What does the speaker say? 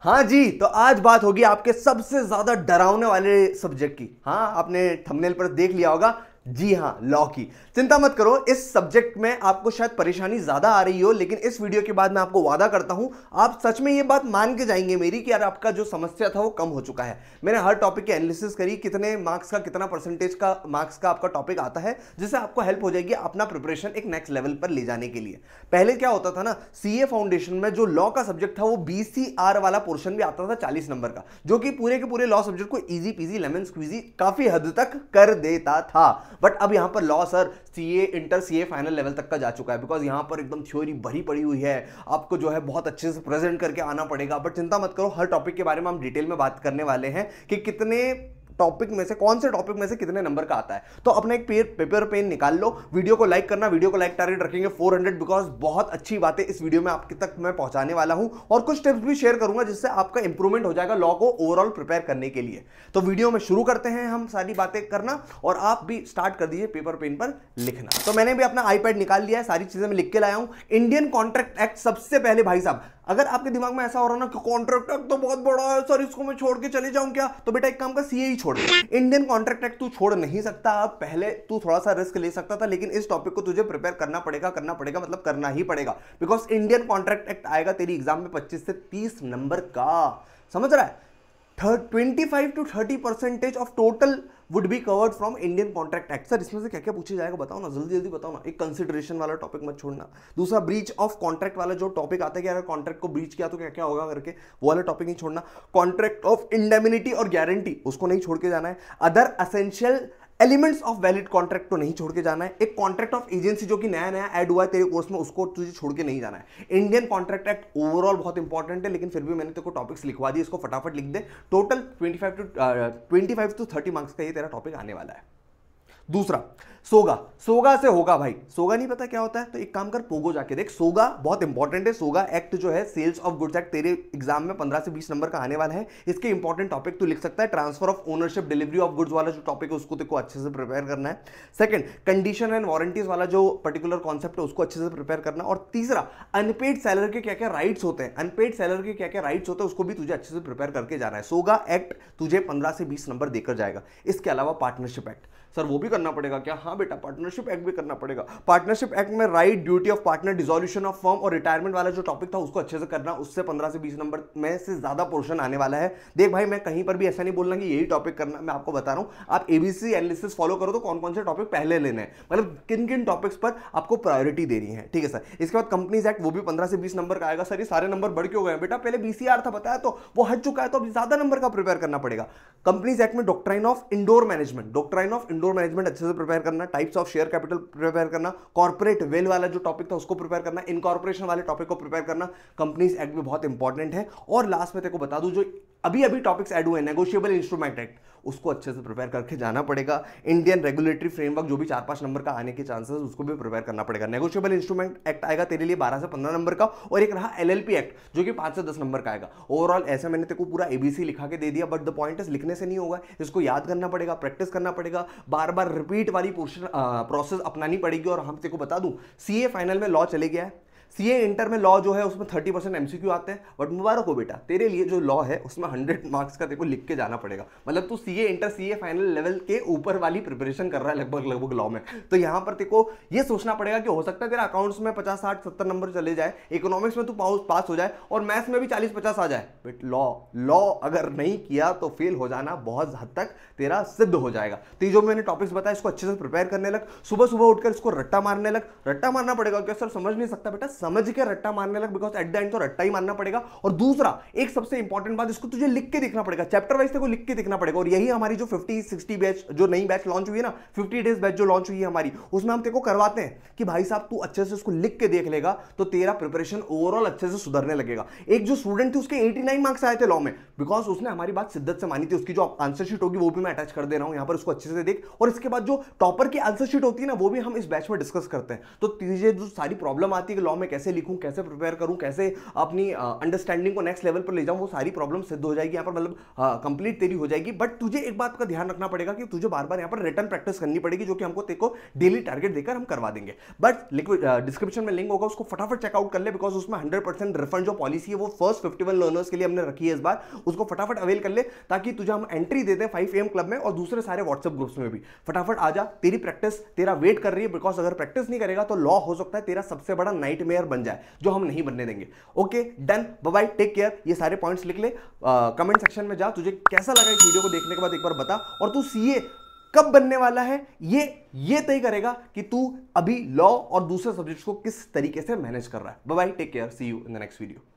हाँ जी तो आज बात होगी आपके सबसे ज्यादा डरावने वाले सब्जेक्ट की हाँ आपने थंबनेल पर देख लिया होगा जी हाँ लॉ की चिंता मत करो इस सब्जेक्ट में आपको शायद परेशानी ज़्यादा आ रही हो लेकिन इस वीडियो के बाद मैं आपको वादा करता हूं आप सच में ये बात मान के जाएंगे मेरी कि यार आपका जो समस्या था वो कम हो चुका है मैंने हर टॉपिक की एनालिसिस करी कितने मार्क्स का कितना परसेंटेज का मार्क्स का आपका टॉपिक आता है जिससे आपको हेल्प हो जाएगी अपना प्रिपरेशन एक नेक्स्ट लेवल पर ले जाने के लिए पहले क्या होता था ना सी फाउंडेशन में जो लॉ का सब्जेक्ट था वो बी वाला पोर्शन भी आता था चालीस नंबर का जो कि पूरे के पूरे लॉ सब्जेक्ट को ईजी पीजी लेमन स्क्वीजी काफ़ी हद तक कर देता था बट अब यहाँ पर law sir C A inter C A final level तक का जा चुका है बिकॉज यहाँ पर एकदम थ्योरी भरी पड़ी हुई है आपको जो है बहुत अच्छे से प्रेजेंट करके आना पड़ेगा बट चिंता मत करो हर टॉपिक के बारे में हम डिटेल में बात करने वाले हैं कि कितने टॉपिक में से कौन से टॉपिक में से कितने नंबर का आता है तो अपना एक पेपर पेन निकाल लो वीडियो को लाइक करना वीडियो को लाइक टारगेट रखेंगे 400 बिकॉज बहुत अच्छी बातें इस वीडियो में आपके तक मैं पहुंचाने वाला हूं और कुछ टिप्स भी शेयर करूंगा जिससे आपका इंप्रूवमेंट हो जाएगा लॉ को ओवरऑल प्रिपेयर करने के लिए तो वीडियो में शुरू करते हैं हम सारी बातें करना और आप भी स्टार्ट कर दीजिए पेपर पेन पर लिखना तो मैंने भी अपना आईपैड निकाल लिया है सारी चीजें मैं लिख के लाया हूं इंडियन कॉन्ट्रैक्ट एक्ट सबसे पहले भाई साहब अगर आपके दिमाग में ऐसा हो रहा ना कि कॉन्ट्रैक्ट एक्ट तो बहुत बड़ा है सर इसको मैं छोड़ के चले जाऊं क्या तो बेटा एक काम का सीए ही छोड़ दे इंडियन कॉन्ट्रैक्ट एक्ट तू छोड़ नहीं सकता अब पहले तू थोड़ा सा रिस्क ले सकता था लेकिन इस टॉपिक को तुझे प्रिपेयर करना पड़ेगा करना पड़ेगा मतलब करना ही पड़ेगा बिकॉज इंडियन कॉन्ट्रैक्ट एक्ट आएगा तेरी एग्जाम में पच्चीस से तीस नंबर का समझ रहा है twenty five to thirty percentage of total would be covered from Indian Contract Act sir इसमें से क्या क्या पूछा जाएगा बताओ ना जल्दी जल्दी बताओ ना एक कंसिडरेशन वाला टॉपिक मत छोड़ना दूसरा ब्रीच ऑफ कॉन्ट्रैक्ट वाला जो टॉपिक आता है कि अगर कॉन्ट्रैक्ट को ब्रीच किया तो क्या क्या होगा करके वो वाला टॉपिक नहीं छोड़ना कॉन्ट्रैक्ट ऑफ इंडेमिनिटी और गारंटी उसको नहीं छोड़ के जाना है other essential elements of valid contract को तो नहीं छोड़ के जाना है एक कॉन्ट्रैक्ट ऑफ एजेंसी जो कि नया नया ऐड हुआ है तेरे कोर्स में उसको तुझे छोड़ के नहीं जाना है इंडियन कॉन्ट्रैक्ट एक्ट ओवरऑल बहुत इंपॉर्टेंट है लेकिन फिर भी मैंने तेरे को टॉपिक्स लिखवा दिए इसको फटाफट लिख दे total twenty five to twenty five to thirty marks का ये तेरा टॉपिक आने वाला है दूसरा सोगा सोगा से होगा भाई सोगा नहीं पता क्या होता है तो एक काम कर पोगो जाके देख सोगा बहुत इंपॉर्टेंट है सोगा एक्ट जो है सेल्स ऑफ गुड्स एक्ट तेरे एग्जाम में पंद्रह से बीस नंबर का आने वाला है इसके इंपॉर्टेंट टॉपिक तू लिख सकता है transfer of ownership delivery of goods वाला जो टॉपिक है उसको तेको अच्छे से प्रिपेयर करना है सेकंड कंडीशन एंड वारंटीज वाला जो पर्टिकुलर कॉन्सेप्ट है उसको अच्छे से प्रिपेयर करना और तीसरा अनपेड सैलरी के क्या क्या राइट्स होते हैं अनपेड सैलरी के क्या क्या राइट्स होते हैं उसको भी तुझे अच्छे से प्रिपेयर करके जाना है सोगा एक्ट तुझे पंद्रह से बीस नंबर देकर जाएगा इसके अलावा पार्टनरशिप एक्ट सर वो भी करना पड़ेगा क्या हाँ, हाँ बेटा पार्टनरशिप एक्ट भी करना पड़ेगा पार्टनरशिप एक्ट में right duty of partner dissolution of form और रिटायरमेंट वाला जो टॉपिक था उसको अच्छे से करना उससे पंद्रह से बीस नंबर में से ज्यादा पोर्शन आने वाला है देख भाई मैं कहीं पर भी ऐसा नहीं बोलना कि यही टॉपिक करना मैं आपको बता रहा हूँ आप एबीसी एनालिसिस फॉलो करो तो कौन कौन से टॉपिक पहले लेने हैं मतलब किन किन टॉपिक्स पर आपको प्रायोरिटी देनी है ठीक है सर इसके बाद कंपनीज एक्ट वो भी पंद्रह से बीस नंबर का आएगा सर ये सारे नंबर बढ़ क्यों गए बेटा पहले बीसीआर था बताया तो वो हट चुका है तो अब ज्यादा नंबर का प्रिपेयर करना पड़ेगा कंपनीज एक्ट में doctrine of indoor management doctrine of indoor management अच्छे से प्रिपेयर करना करना types of share capital prepare करना कॉर्पोरेट वेल वाला जो टॉपिक था उसको प्रिपेयर करना इनकॉर्पोरेशन वाले टॉपिक को प्रिपेयर करना कंपनीज एक्ट भी बहुत इंपॉर्टेंट है और लास्ट में तेरे को बता दूं जो अभी अभी टॉपिक्स एड हुए नेगोशियबल इंस्ट्रूमेंट एक्ट उसको अच्छे से प्रिपेयर करके जाना पड़ेगा इंडियन रेगुलेटरी फ्रेमवर्क जो भी चार पांच नंबर का आने के चांसेस उसको भी प्रिपेयर करना पड़ेगा नेगोशियबल इंस्ट्रूमेंट एक्ट आएगा तेरे लिए बारह से पंद्रह नंबर का और एक रहा एलएलपी एक्ट जो कि पांच से दस नंबर का आएगा ओवरऑल ऐसे मैंने तेको पूरा एबीसी लिखा के दे दिया बट द पॉइंट लिखने से नहीं होगा इसको याद करना पड़ेगा प्रैक्टिस करना पड़ेगा बार बार रिपीट वाली पोर्शन प्रोसेस अपनानी पड़ेगी और हम तेको बता दू सी फाइनल में लॉ चले गया है सी ए इंटर में लॉ जो है उसमें thirty percent M C Q आते हैं बट मुबारक हो बेटा तेरे लिए जो लॉ है उसमें हंड्रेड मार्क्स का देखो लिख के जाना पड़ेगा मतलब तू C inter C A final level के ऊपर वाली प्रिपरेशन कर रहा है लगभग लगभग लॉ में तो यहाँ पर तेको ये सोचना पड़ेगा कि हो सकता है तेरा अकाउंट्स में पचास साठ सत्तर नंबर चले जाए इकोनॉमिक्स में तू पास हो जाए और मैथ्स में भी चालीस पचास आ जाए बट लॉ लॉ अगर नहीं किया तो फेल हो जाना बहुत हद तक तेरा सिद्ध हो जाएगा तो ये जो मैंने टॉपिक्स बताया इसको अच्छे से प्रिपेयर करने लग सुबह सुबह उठकर इसको रट्टा मारने लग रट्टा मारना पड़ेगा क्या सर समझ नहीं सकता बेटा समझ के रट्टा मारने लग बिकॉज एट द एंड तो रट्टा ही मारना पड़ेगा और दूसरा एक सबसे इंपॉर्टेंट बात इसको तुझे लिख के देखना पड़ेगा चैप्टर वाइज को लिख के देखना पड़ेगा और यही हमारी जो फिफ्टी सिक्सटी बैच जो नई बैच लॉन्च हुई है ना फिफ्टी डेज बैच जो लॉन्च हुई है हमारी उसमें हम तेरे को करवाते हैं कि भाई साहब तू अच्छे से उसको लिख के देख लेगा तो तेरा प्रिपरेशन ओवरऑल अच्छे से सुधरने लगेगा एक जो स्टूडेंट थी उसके नाइन मार्क्स आए थे लॉ में बिकॉज उसने हमारी बात शिद्दत से मानी थी उसकी जो आंसर शीट होगी वो भी मैं अटैच कर दे रहा हूँ यहाँ पर उसको अच्छे से देख और इसके बाद जो टॉपर की आंसर शीट होती है ना वो भी हम इस बैच में डिस्कस करते हैं तो तीजे जो सारी प्रॉब्लम आती है लॉ में कैसे लिखूं कैसे प्रिपेयर करूं कैसे अपनी अंडरस्टैंडिंग को नेक्स्ट लेवल पर ले जाऊं वो सारी प्रॉब्लम सिद्ध हो जाएगी यहाँ पर मतलब कंप्लीट हाँ, तेरी हो जाएगी बट तुझे एक बात का ध्यान रखना पड़ेगा कि तुझे बार बार यहाँ पर रिटर्न प्रैक्टिस करनी पड़ेगी जो कि हमको तेको डेली टारगेट देकर हम करवा देंगे बट डिस्क्रिप्शन में लिंक होगा उसको फटाफट चेकआउट कर ले बिकॉज उसमें हंड्रेड परसेंट रिफंड जो पॉलिसी है वो फर्स्ट फिफ्टी लर्नर्स के लिए हमने रखी है इस बार उसको फटाफट अवेल कर ले ताकि तुझे हम एंट्री दे दें फाइव एम क्लब में और दूसरे सारे व्हाट्सएप ग्रुप्स में भी फटाफट आ जा तेरी प्रैक्टिस तेरा वेट कर रही है बिकॉज अगर प्रैक्टिस नहीं करेगा तो लॉ हो सकता है तेरा सबसे बड़ा नाइट प्लेयर बन जाए जो हम नहीं बनने देंगे okay done bye take care ये सारे पॉइंट्स लिख ले कमेंट सेक्शन में जा तुझे कैसा लगा इस वीडियो को देखने के बाद एक बार बता और तू सीए कब बनने वाला है ये ये तय करेगा कि तू अभी लॉ और दूसरे सब्जेक्ट्स को किस तरीके से मैनेज कर रहा है bye take care see you in the next video